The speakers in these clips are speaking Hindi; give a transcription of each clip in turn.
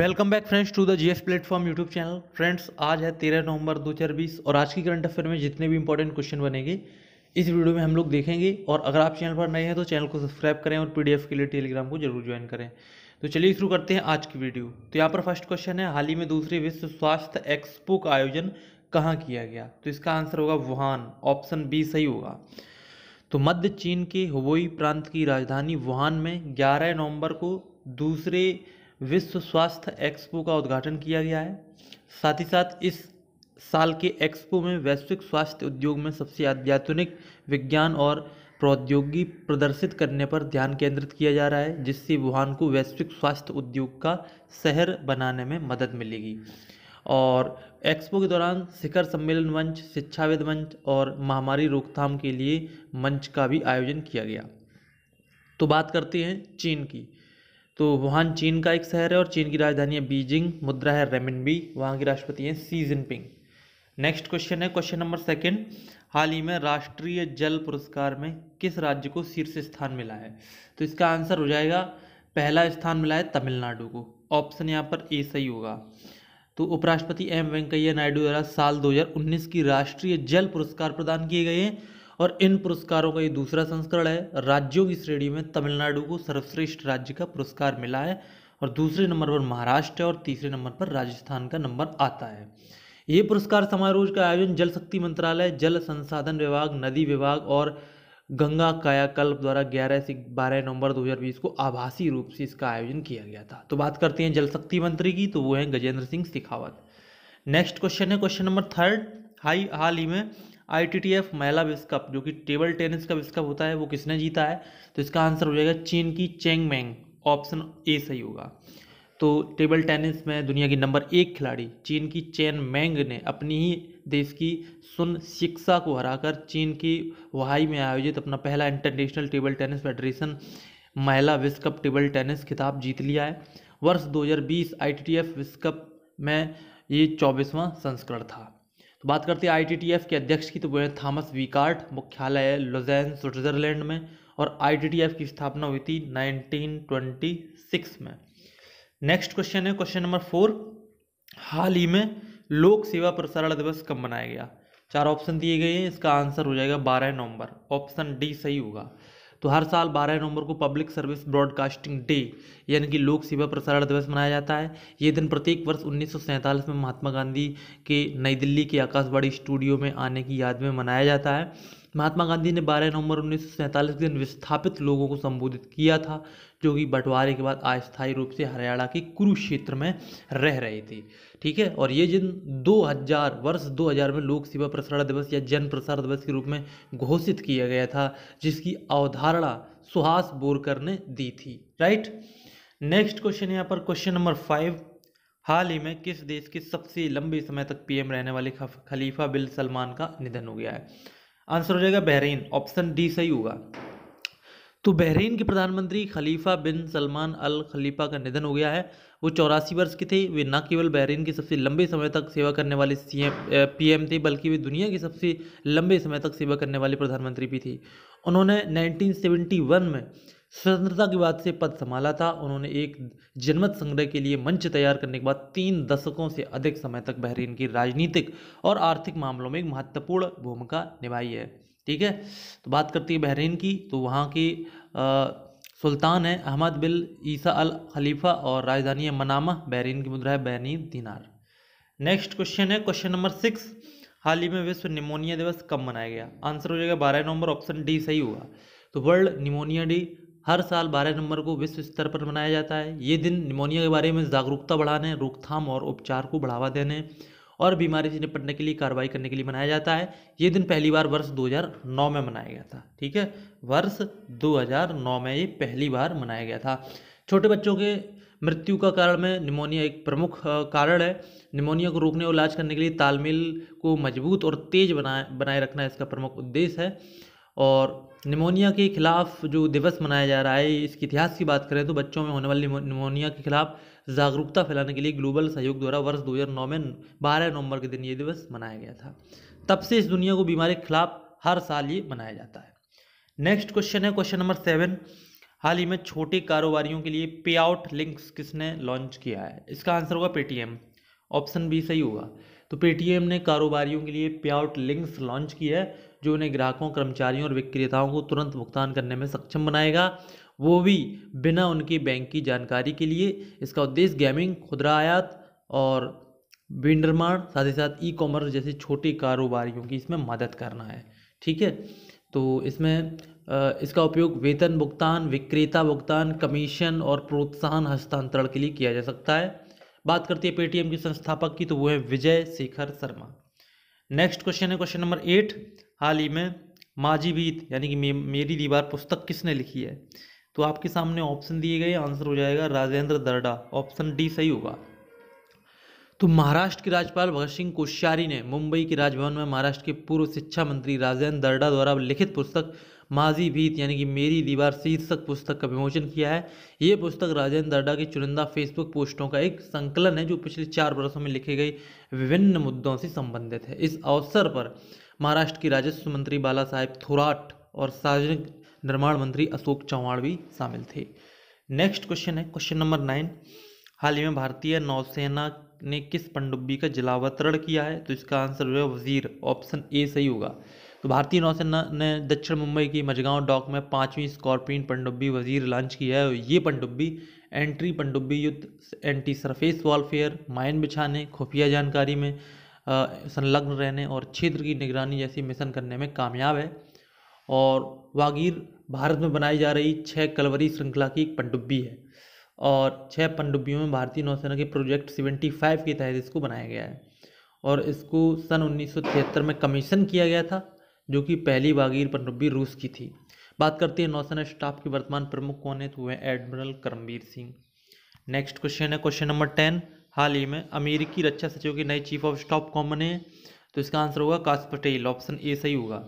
welcome back friends to the G S platform YouTube channel friends आज है तेरह नवंबर दो हजार बीस और आज की करंट अफेयर में जितने भी इंपॉर्टेंट क्वेश्चन बनेंगे इस वीडियो में हम लोग देखेंगे और अगर आप चैनल पर नए हैं तो चैनल को सब्सक्राइब करें और पीडीएफ के लिए टेलीग्राम को जरूर ज्वाइन करें तो चलिए शुरू करते हैं आज की वीडियो तो यहाँ पर फर्स्ट क्वेश्चन है हाल ही में दूसरे विश्व स्वास्थ्य एक्सपो का आयोजन कहाँ किया गया तो इसका आंसर होगा वुहान ऑप्शन बी सही होगा तो मध्य चीन के हुबोई प्रांत की राजधानी वुहान में ग्यारह नवम्बर को दूसरे विश्व स्वास्थ्य एक्सपो का उद्घाटन किया गया है साथ ही साथ इस साल के एक्सपो में वैश्विक स्वास्थ्य उद्योग में सबसे अत्याधुनिक विज्ञान और प्रौद्योगिकी प्रदर्शित करने पर ध्यान केंद्रित किया जा रहा है जिससे वुहान को वैश्विक स्वास्थ्य उद्योग का शहर बनाने में मदद मिलेगी और एक्सपो के दौरान शिखर सम्मेलन मंच शिक्षाविद मंच और महामारी रोकथाम के लिए मंच का भी आयोजन किया गया तो बात करते हैं चीन की तो वुहान चीन का एक शहर है और चीन की राजधानी है बीजिंग मुद्रा है रेमिनबी वहाँ की राष्ट्रपति हैं सी जिनपिंग नेक्स्ट क्वेश्चन है क्वेश्चन नंबर सेकेंड हाल ही में राष्ट्रीय जल पुरस्कार में किस राज्य को शीर्ष स्थान मिला है तो इसका आंसर हो जाएगा पहला स्थान मिला है तमिलनाडु को ऑप्शन यहाँ पर ए सही होगा तो उपराष्ट्रपति एम वेंकैया नायडू द्वारा साल 2019 की राष्ट्रीय जल पुरस्कार प्रदान किए गए हैं और इन पुरस्कारों का ये दूसरा संस्करण है राज्यों की श्रेणी में तमिलनाडु को सर्वश्रेष्ठ राज्य का पुरस्कार मिला है और दूसरे नंबर पर महाराष्ट्र और तीसरे नंबर पर राजस्थान का नंबर आता है ये पुरस्कार समारोह का आयोजन जल शक्ति मंत्रालय जल संसाधन विभाग नदी विभाग और गंगा कायाकल्प द्वारा 11 से 12 नवंबर 2020 को आभासी रूप से इसका आयोजन किया गया था तो बात करते हैं जल शक्ति मंत्री की तो वो हैं गजेंद्र सिंह शेखावत नेक्स्ट क्वेश्चन है क्वेश्चन नंबर थर्ड हाई हाल ही में आईटीटीएफ महिला विश्व कप जो कि टेबल टेनिस का विश्व कप होता है वो किसने जीता है तो इसका आंसर हो जाएगा चीन की चेंग मैंग ऑप्शन ए सही होगा तो टेबल टेनिस में दुनिया की नंबर एक खिलाड़ी चीन की चेन मैंग ने अपनी ही देश की सुन शिक्षा को हराकर चीन की वहाई में आयोजित अपना पहला इंटरनेशनल टेबल टेनिस फेडरेशन महिला विश्व कप टेबल टेनिस खिताब जीत लिया है वर्ष 2020 आईटीटीएफ विश्व कप में ये चौबीसवां संस्करण था तो बात करते हैं आईटीटीएफ के अध्यक्ष की तो वो है थॉमस वीकार्ट मुख्यालय लुजैन स्विट्जरलैंड में और आईटीटीएफ की स्थापना हुई थी 1926 में नेक्स्ट क्वेश्चन है क्वेश्चन नंबर फोर हाल ही में लोक सेवा प्रसारण दिवस कब मनाया गया चार ऑप्शन दिए गए हैं इसका आंसर हो जाएगा बारह नवंबर ऑप्शन डी सही होगा तो हर साल बारह नवंबर को पब्लिक सर्विस ब्रॉडकास्टिंग डे यानी कि लोक सेवा प्रसारण दिवस मनाया जाता है ये दिन प्रत्येक वर्ष उन्नीस में महात्मा गांधी के नई दिल्ली के आकाशवाणी स्टूडियो में आने की याद में मनाया जाता है महात्मा गांधी ने 12 नवंबर उन्नीस के दिन विस्थापित लोगों को संबोधित किया था जो कि बंटवारे के बाद अस्थायी रूप से हरियाणा के कुरुक्षेत्र में रह रहे थे ठीक है और ये जिन 2000 वर्ष 2000 में लोक सेवा प्रसारण दिवस या जन प्रसार दिवस के रूप में घोषित किया गया था जिसकी अवधारणा सुहास बोरकर ने दी थी राइट नेक्स्ट क्वेश्चन यहाँ पर क्वेश्चन नंबर फाइव हाल ही में किस देश के सबसे लंबे समय तक पीएम रहने वाले खलीफा बिल सलमान का निधन हो गया है आंसर हो जाएगा बहरीन ऑप्शन डी सही होगा तो बहरीन के प्रधानमंत्री खलीफा बिन सलमान अल खलीफा का निधन हो गया है वो चौरासी वर्ष के थे वे न केवल बहरीन के सबसे लंबे समय तक सेवा करने वाले सीएम पीएम थे बल्कि वे दुनिया के सबसे लंबे समय तक सेवा करने वाले प्रधानमंत्री भी थे उन्होंने 1971 में स्वतंत्रता के बाद से पद संभाला था उन्होंने एक जनमत संग्रह के लिए मंच तैयार करने के बाद तीन दशकों से अधिक समय तक बहरीन की राजनीतिक और आर्थिक मामलों में एक महत्वपूर्ण भूमिका निभाई है ठीक है तो बात करती है बहरीन की तो वहाँ की सुल्तान है अहमद बिल ईसा अल खलीफा और राजधानी है मनामा बहरीन की मुद्रा है बहरीन दिनार नेक्स्ट क्वेश्चन है क्वेश्चन नंबर सिक्स हाल ही में विश्व निमोनिया दिवस कब मनाया गया आंसर हो जाएगा बारह नवंबर ऑप्शन डी सही होगा तो वर्ल्ड निमोनिया डी हर साल 12 नवंबर को विश्व स्तर पर मनाया जाता है ये दिन निमोनिया के बारे में जागरूकता बढ़ाने रोकथाम और उपचार को बढ़ावा देने और बीमारी से निपटने के लिए कार्रवाई करने के लिए मनाया जाता है ये दिन पहली बार वर्ष 2009 में मनाया गया था ठीक है वर्ष 2009 में ये पहली बार मनाया गया था छोटे बच्चों के मृत्यु का कारण में निमोनिया एक प्रमुख कारण है निमोनिया को रोकने और इलाज करने के लिए तालमेल को मजबूत और तेज बनाए बनाए रखना इसका प्रमुख उद्देश्य है और निमोनिया के खिलाफ जो दिवस मनाया जा रहा है इसके इतिहास की बात करें तो बच्चों में होने वाली निमोनिया के खिलाफ जागरूकता फैलाने के लिए ग्लोबल सहयोग द्वारा वर्ष 2009 में 12 नवंबर के दिन ये दिवस मनाया गया था तब से इस दुनिया को बीमारी के खिलाफ हर साल ये मनाया जाता है नेक्स्ट क्वेश्चन है क्वेश्चन नंबर सेवन हाल ही में छोटे कारोबारियों के लिए पे आउट लिंक्स किसने लॉन्च किया है इसका आंसर होगा पेटीएम ऑप्शन बी सही होगा तो पेटीएम ने कारोबारियों के लिए पे आउट लिंक्स लॉन्च किया है जो उन्हें ग्राहकों कर्मचारियों और विक्रेताओं को तुरंत भुगतान करने में सक्षम बनाएगा वो भी बिना उनकी बैंक की जानकारी के लिए इसका उद्देश्य गेमिंग खुदरा आयात और विनिर्माण साथ ही साथ ई कॉमर्स जैसे छोटे कारोबारियों की इसमें मदद करना है ठीक है तो इसमें इसका उपयोग वेतन भुगतान विक्रेता भुगतान कमीशन और प्रोत्साहन हस्तांतरण के लिए किया जा सकता है बात करते हैं पेटीएम के संस्थापक की तो वो है विजय शेखर शर्मा नेक्स्ट क्वेश्चन है क्वेश्चन नंबर एट हाल ही में माझी यानी कि मे, मेरी दीवार पुस्तक किसने लिखी है तो आपके सामने ऑप्शन दिए गए आंसर हो जाएगा राजेंद्र दर्डा ऑप्शन डी सही होगा तो महाराष्ट्र के राज्यपाल भगत सिंह कोश्यारी ने मुंबई के राजभवन में महाराष्ट्र के पूर्व शिक्षा मंत्री राजेंद्र दर्डा द्वारा लिखित पुस्तक माजी भीत यानी कि मेरी दीवार शीर्षक पुस्तक का विमोचन किया है ये पुस्तक राजेंद्र दड्डा की चुनिंदा फेसबुक पोस्टों का एक संकलन है जो पिछले चार वर्षों में लिखे गई विभिन्न मुद्दों से संबंधित है इस अवसर पर महाराष्ट्र की राजस्व मंत्री बाला साहेब थोराट और सार्वजनिक निर्माण मंत्री अशोक चौहान भी शामिल थे नेक्स्ट क्वेश्चन है क्वेश्चन नंबर नाइन हाल ही में भारतीय नौसेना ने किस पंडुब्बी का जलावतरण किया है तो इसका आंसर वजीर ऑप्शन ए सही होगा तो भारतीय नौसेना ने दक्षिण मुंबई की मजगांव डॉक में पाँचवीं स्कॉर्पियन पनडुब्बी वजीर लॉन्च की है ये पनडुब्बी एंट्री पनडुब्बी युद्ध एंटी सरफेस वॉलफेयर माइन बिछाने खुफिया जानकारी में संलग्न रहने और क्षेत्र की निगरानी जैसी मिशन करने में कामयाब है और वागीर भारत में बनाई जा रही छः कलवरी श्रृंखला की एक पनडुब्बी है और छः पनडुब्बियों में भारतीय नौसेना के प्रोजेक्ट सेवेंटी फाइव के तहत इसको बनाया गया है और इसको सन तिहत्तर में कमीशन किया गया था जो कि पहली बागीर पनडुब्बी रूस की थी बात करते हैं नौसेना स्टाफ के वर्तमान प्रमुख कौन है तो वह admiral Karambir Singh next question है क्वेश्चन नंबर टेन हाल ही में अमेरिकी रक्षा सचिव के नए चीफ ऑफ स्टाफ कौन बने तो इसका आंसर होगा काश पटेल ऑप्शन ए सही होगा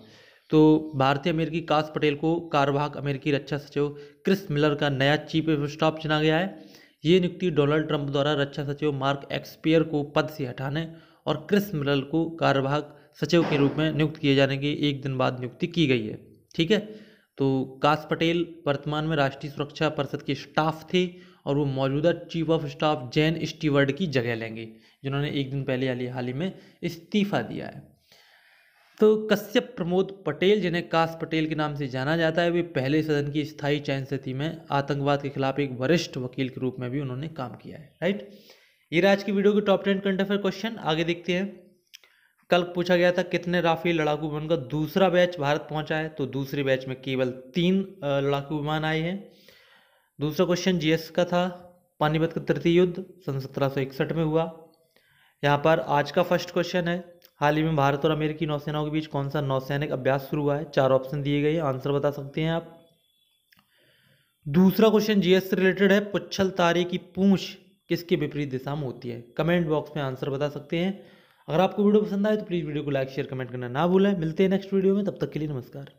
तो भारतीय अमेरिकी काश पटेल को कार्यवाहक अमेरिकी रक्षा सचिव क्रिस मिलर का नया चीफ ऑफ स्टाफ चुना गया है ये नियुक्ति डोनाल्ड ट्रंप द्वारा रक्षा सचिव मार्क एक्सपियर को पद से हटाने और क्रिस मिलर को कार्यवाहक सचिव के रूप में नियुक्त किए जाने की एक दिन बाद नियुक्ति की गई है ठीक है तो काश पटेल वर्तमान में राष्ट्रीय सुरक्षा परिषद के स्टाफ थे और वो मौजूदा chief of staff Jan Stewart की जगह लेंगे जिन्होंने एक दिन पहले हाल हाल ही में इस्तीफा दिया है तो कश्यप प्रमोद पटेल जिन्हें काश पटेल के नाम से जाना जाता है वे पहले सदन की स्थायी चयन समिति में आतंकवाद के खिलाफ एक वरिष्ठ वकील के रूप में भी उन्होंने काम किया है राइट ये आज की वीडियो के टॉप टेन कंटेफर क्वेश्चन आगे देखते हैं कल पूछा गया था कितने राफेल लड़ाकू विमान का दूसरा बैच भारत पहुंचा है तो दूसरे बैच में केवल तीन लड़ाकू विमान आए हैं दूसरा क्वेश्चन जीएस का था पानीपत का तृतीय युद्ध सन सत्रह में हुआ यहाँ पर आज का फर्स्ट क्वेश्चन है हाल ही में भारत और अमेरिकी नौसेनाओं के बीच कौन सा नौसैनिक अभ्यास शुरू हुआ है चार ऑप्शन दिए गए आंसर बता सकते हैं आप दूसरा क्वेश्चन जीएस से रिलेटेड है पुच्छल तारे की पूंछ किसके विपरीत दिशा में होती है कमेंट बॉक्स में आंसर बता सकते हैं अगर आपको वीडियो पसंद आए तो प्लीज़ वीडियो को लाइक शेयर कमेंट करना ना भूलें मिलते हैं नेक्स्ट वीडियो में तब तक के लिए नमस्कार